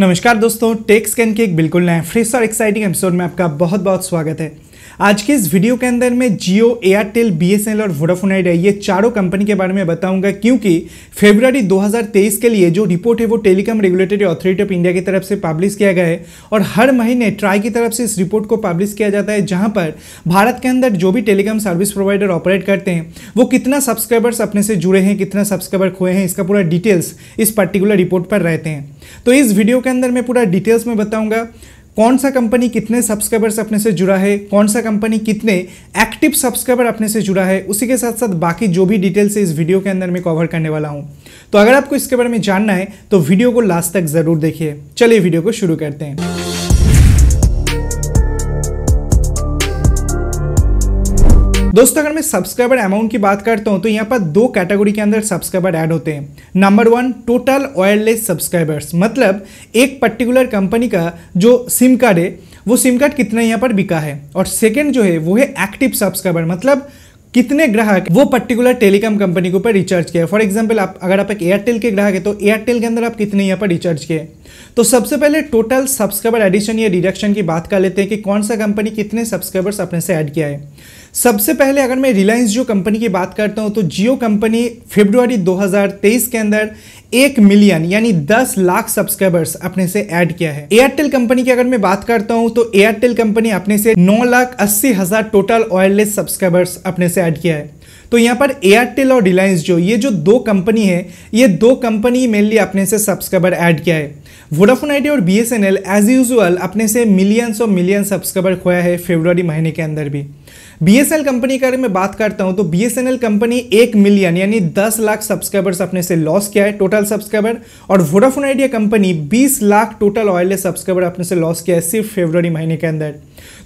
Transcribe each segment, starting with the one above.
नमस्कार दोस्तों take scan के एक बिल्कुल नए फ्रेश और एक्साइटिंग एपिसोड में आपका बहुत बहुत स्वागत है आज के इस वीडियो के अंदर मैं जियो एयरटेल बीएसएनएल और वोडाफोन आइडिया ये चारों कंपनी के बारे में बताऊंगा क्योंकि हजार 2023 के लिए जो रिपोर्ट है वो telecom regulatory authority of India की तरफ से पब्लिश किया गया है और हर महीने ट्राई की तरफ से इस रिपोर्ट को पब्लिश किया जाता है जहां पर भारत के अंदर जो भी टेलीकॉम सर्विस प्रोवाइडर ऑपरेट करते हैं वो कितना सब्सक्राइबर्स अपने से जुड़े हैं कितना सब्सक्राइबर खोए हैं इसका पूरा डिटेल्स इस पर्टिकुलर रिपोर्ट पर रहते हैं तो इस वीडियो के अंदर मैं पूरा डिटेल्स में बताऊंगा कौन सा कंपनी कितने सब्सक्राइबर्स अपने से जुड़ा है कौन सा कंपनी कितने एक्टिव सब्सक्राइबर अपने से जुड़ा है उसी के साथ साथ बाकी जो भी डिटेल्स है इस वीडियो के अंदर मैं कवर करने वाला हूँ तो अगर आपको इसके बारे में जानना है तो वीडियो को लास्ट तक ज़रूर देखिए चलिए वीडियो को शुरू करते हैं दोस्तों अगर मैं सब्सक्राइबर अमाउंट की बात करता हूँ तो यहाँ पर दो कैटेगरी के अंदर सब्सक्राइबर ऐड होते हैं number one total wireless subscribers मतलब एक पर्टिकुलर कंपनी का जो सिम कार्ड है वो सिम कार्ड कितना यहाँ पर बिका है और सेकेंड जो है वो है एक्टिव सब्सक्राइबर मतलब कितने ग्राहक वो पर्टिकुलर टेलीकॉम कंपनी के ऊपर रिचार्ज किया फॉर एग्जाम्पल आप अगर आप एक एयरटेल के ग्राहक है तो एयरटेल के अंदर आप कितने यहाँ पर रिचार्ज किए तो सबसे पहले टोटल सब्सक्राइबर एडिशन या डिडक्शन की बात कर लेते हैं कि कौन सा कंपनी कितने सब्सक्राइबर्स अपने से ऐड किया है सबसे पहले अगर मैं रिलायंस जियो कंपनी की बात करता हूं तो जियो कंपनी फेब्रुवरी 2023 के अंदर एक मिलियन यानी दस लाख सब्सक्राइबर्स अपने से ऐड किया है एयरटेल कंपनी की अगर मैं बात करता हूं तो एयरटेल कंपनी अपने से नौ लाख अस्सी हजार टोटल वायरलेस सब्सक्राइबर्स अपने से ऐड किया है तो यहाँ पर एयरटेल और रिलायंस जो ये जो दो कंपनी है ये दो कंपनी मेनली अपने से सब्सक्राइबर ऐड किया है वोडाफोन आइडिया और B S N L as usual अपने से मिलियंस और मिलियन सब्सक्राइबर खोया है फेब्रवरी महीने के अंदर भी बी एस एल कंपनी के बारे में बात करता हूँ तो B S N L company एक मिलियन यानी दस लाख सब्सक्राइबर्स अपने से लॉस किया है टोटल सब्सक्राइबर और वोडाफोन आइडिया कंपनी बीस लाख टोटल ऑयलेस सब्सक्राइबर अपने से लॉस किया है सिर्फ फेब्रवरी महीने के अंदर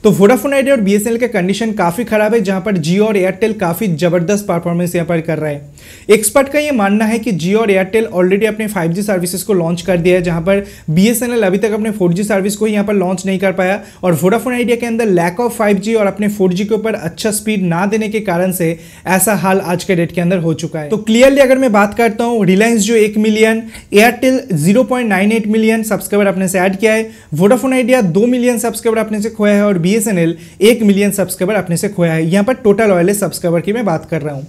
तो वोडाफोन आइडिया और बी का कंडीशन काफ़ी ख़राब है जहां पर जियो और एयरटेल काफ़ी ज़बरदस्त परफॉर्मेंस यहां पर कर रहा है एक्सपर्ट का यह मानना है कि जियो और एयरटेल ऑलरेडी अपने 5G सर्विसेज को लॉन्च कर दिया है जहां पर बी अभी तक अपने 4G सर्विस को यहां पर लॉन्च नहीं कर पाया और वोडाफोन आइडिया के अंदर लैक ऑफ फाइव और अपने फोर के ऊपर अच्छा स्पीड ना देने के कारण से ऐसा हाल आज के डेट के अंदर हो चुका है तो क्लियरली अगर मैं बात करता हूं रिलायंस जो एक million Airtel zero million subscriber अपने से एड किया है वोडाफोन आइडिया दो मिलियन सब्सक्राइबर अपने से खोया है है और बी एस एन एल एक मिलियन सब्सक्राइबर अपने से खोया है यहाँ पर टोटल ऑयले सब्सक्राइबर की मैं बात कर रहा हूँ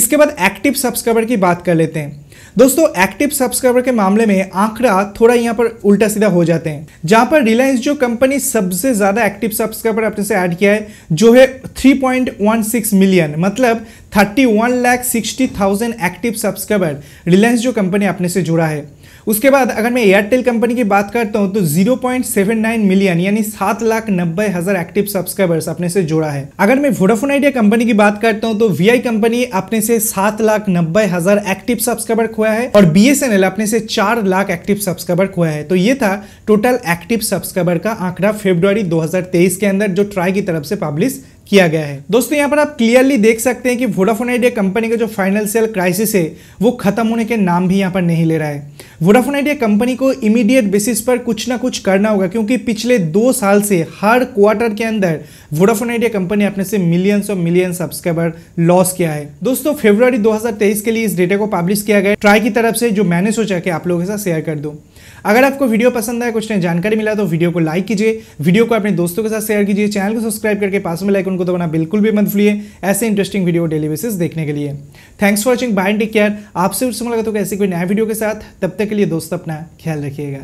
इसके बाद एक्टिव सब्सक्राइबर की बात कर लेते हैं दोस्तों एक्टिव सब्सक्राइबर के मामले में आंकड़ा थोड़ा यहाँ पर उल्टा सीधा हो जाते हैं जहाँ पर रिलायंस जो कंपनी सबसे ज़्यादा एक्टिव सब्सक्राइबर अपने से ऐड किया है जो है 3.16 मिलियन मतलब 31 lakh 60 thousand active subscriber Reliance जो कंपनी अपने से जुड़ा है उसके बाद अगर मैं एयरटेल कंपनी की बात करता हूँ तो 0.79 मिलियन यानी सात लाख नब्बे हजार एक्टिव सब्सक्राइबर्स अपने से जोड़ा है अगर मैं वोडाफोन आइडिया कंपनी की बात करता हूँ तो वी कंपनी अपने से सात लाख नब्बे हजार एक्टिव सब्सक्राइबर खोया है और बी अपने से चार लाख एक्टिव सब्सक्राइबर खोया है तो ये था टोटल एक्टिव सब्सक्राइबर का आंकड़ा फेब्रुआरी दो के अंदर जो ट्राई की तरफ से पब्लिश किया गया है दोस्तों यहाँ पर आप क्लियरली देख सकते हैं कि वोडाफोन आइडिया कंपनी का जो फाइनेंशियल क्राइसिस है वो खत्म होने के नाम भी यहाँ पर नहीं ले रहा है वोडाफोन आइडिया कंपनी को इमीडिएट बेसिस पर कुछ ना कुछ करना होगा क्योंकि पिछले दो साल से हर क्वार्टर के अंदर वोडाफोन आइडिया कंपनी अपने से मिलियंस और मिलियन सब्सक्राइबर लॉस किया है दोस्तों फरवरी दो के लिए इस डेटा को पब्लिश किया गया ट्राई की तरफ से जो मैंने सोचा कि आप लोगों के साथ शेयर कर दूँ अगर आपको वीडियो पसंद आया कुछ नई जानकारी मिला तो वीडियो को लाइक कीजिए वीडियो को अपने दोस्तों के साथ शेयर कीजिए चैनल को सब्सक्राइब करके पास में उनको तो दबाना बिल्कुल भी मत भूलिए ऐसे इंटरेस्टिंग वीडियो डेली बेसिस देखने के लिए thanks for watching bye take care आपसे उस समय मुलाकात होगा ऐसी कोई नया वीडियो के साथ तब तक के लिए दोस्त अपना ख्याल रखिएगा